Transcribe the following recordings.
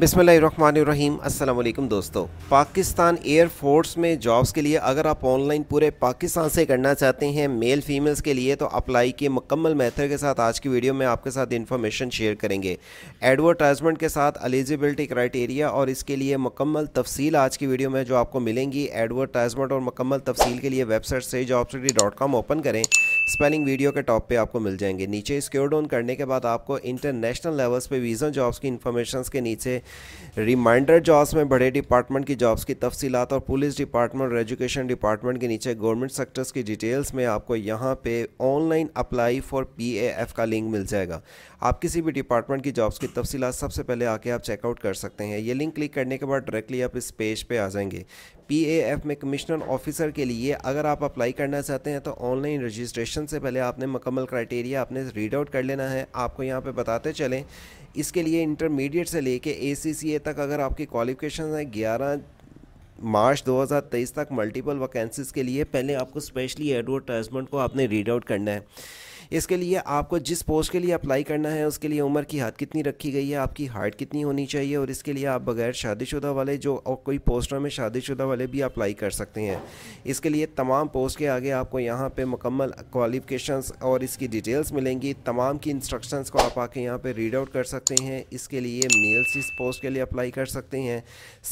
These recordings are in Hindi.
बिसमीम अल्लाम दोस्तों पाकिस्तान एयर फोर्स में जॉब्स के लिए अगर आप ऑनलाइन पूरे पाकिस्तान से करना चाहते हैं मेल फीमेल्स के लिए तो अप्लाई के मुकम्मल मेथड के साथ आज की वीडियो में आपके साथ इन्फॉर्मेशन शेयर करेंगे एडवर्टाइजमेंट के साथ एलिजिबिलिटी क्राइटेरिया और इसके लिए मुकम्मल तफसील आज की वीडियो में जो आपको मिलेंगी एडवर्टाइजमेंट और मुकम्मल तफसील के लिए वेबसाइट से जॉब ओपन करें स्पेलिंग वीडियो के टॉप पे आपको मिल जाएंगे नीचे स्क्योर डाउन करने के बाद आपको इंटरनेशनल लेवल्स पे वीज़ा जॉब्स की इन्फॉर्मेशन के नीचे रिमाइंडर जॉब्स में बड़े डिपार्टमेंट की जॉब्स की तफसीत और पुलिस डिपार्टमेंट और एजुकेशन डिपार्टमेंट के नीचे गवर्नमेंट सेक्टर्स की डिटेल्स में आपको यहाँ पे ऑनलाइन अप्लाई फॉर पी का लिंक मिल जाएगा आप किसी भी डिपार्टमेंट की जॉब्स की तफसीत सबसे पहले आके आप चेकआउट कर सकते हैं ये लिंक क्लिक करने के बाद डायरेक्टली आप इस पेज पे आ जाएंगे पी में कमिश्नर ऑफिसर के लिए अगर आप अप्लाई करना चाहते हैं तो ऑनलाइन रजिस्ट्रेशन सेक्शन से पहले आपने मुकम्मल क्राइटेरिया आपने रीड आउट कर लेना है आपको यहाँ पे बताते चलें इसके लिए इंटरमीडिएट से लेके ए तक अगर आपकी क्वालिफिकेशन है ग्यारह मार्च 2023 तक मल्टीपल वैकेंसीज़ के लिए पहले आपको स्पेशली एडवर्टाइजमेंट को आपने रीड आउट करना है इसके लिए आपको जिस पोस्ट के लिए अप्लाई करना है उसके लिए उम्र की हद कितनी रखी गई है आपकी हाइट कितनी होनी चाहिए और इसके लिए आप बगैर शादीशुदा वाले जो और कोई पोस्टों में शादीशुदा वाले भी अप्लाई कर सकते हैं इसके लिए तमाम पोस्ट के आगे आपको यहाँ पर मुकम्मल क्वालिफिकेशन और इसकी डिटेल्स मिलेंगी तमाम की इंस्ट्रक्शन को आप आके यहाँ पर रीड आउट कर सकते हैं इसके लिए मेल्स इस पोस्ट के लिए अप्लाई कर सकते हैं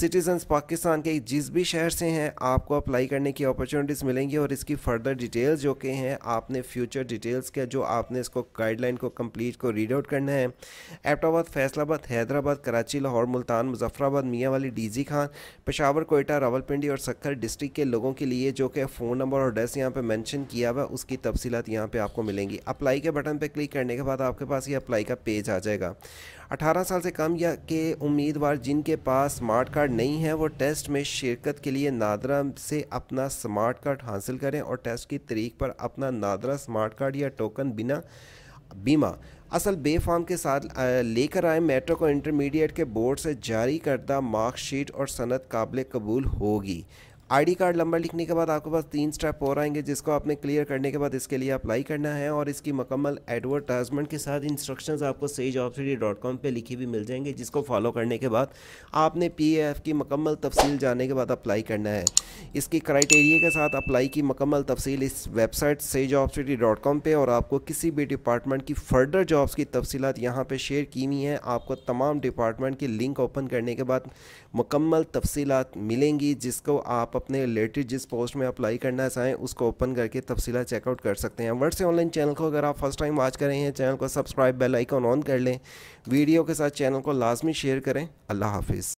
सिटीजन्स पाकिस्तान के जिस भी शहर से हैं आपको अप्लाई करने की अपॉर्चुनिटीज़ मिलेंगी और इसकी फ़र्दर डिटेल्स जो के हैं आपने फ्यूचर डिटेल्स के है जो आपने इसको गाइडलाइन को कंप्लीट को रीड आउट करना है एबटाबाद फैसलाबाद हैदराबाद कराची लाहौर मुल्तान मुजफ्फराबाद मियाँ वाली डीजी खान पेशावर कोयटा रावलपिंडी और सक्कर डिस्ट्रिक्ट के लोगों के लिए जो कि फ़ोन नंबर और एड्रेस यहाँ पर मैंशन किया हुआ उसकी तफसीत यहाँ पर आपको मिलेंगी अप्लाई के बटन पर क्लिक करने के बाद आपके पास ये अप्लाई का पेज आ जाएगा 18 साल से कम या के उम्मीदवार जिनके पास स्मार्ट कार्ड नहीं है वो टेस्ट में शिरकत के लिए नादरा से अपना स्मार्ट कार्ड हासिल करें और टेस्ट की तरीक पर अपना नादरा स्मार्ट कार्ड या टोकन टोकन बिना बीमा असल बे फॉर्म के साथ लेकर आए मेट्रिक और इंटरमीडिएट के बोर्ड से जारी करदा मार्कशीट और सनत काबिल कबूल होगी आईडी कार्ड नंबर लिखने के बाद आपके पास तीन स्टेप और आएंगे जिसको आपने क्लियर करने के बाद इसके लिए अप्लाई करना है और इसकी मकम्मल एडवर्टाइजमेंट के साथ इंस्ट्रक्शंस आपको सही जॉब सी डॉट कॉम पर लिखी हुई मिल जाएंगे जिसको फॉलो करने के बाद आपने पी एफ की मकम्मल तफसील जाने के बाद अप्लाई करना है इसकी क्राइटेरिया के साथ अप्लाई की मकम्मल तफसील इस वेबसाइट से जॉब सी डॉट कॉम पर और आपको किसी भी डिपार्टमेंट की फ़र्दर जॉब्स की तफसीत यहाँ पर शेयर की हुई हैं आपको तमाम डिपार्टमेंट की लिंक ओपन करने के बाद मकम्मल तफसीत मिलेंगी जिसको आप अपने रिलेटेड जिस पोस्ट में अप्लाई करना चाहें उसको ओपन करके तफसीला चेकआउट कर सकते हैं वर्ड से ऑनलाइन चैनल को अगर आप फर्स्ट टाइम वॉच कर रहे हैं चैनल को सब्सक्राइब बेल ऑन कर लें वीडियो के साथ चैनल को लाजमी शेयर करें अल्लाह हाफिज़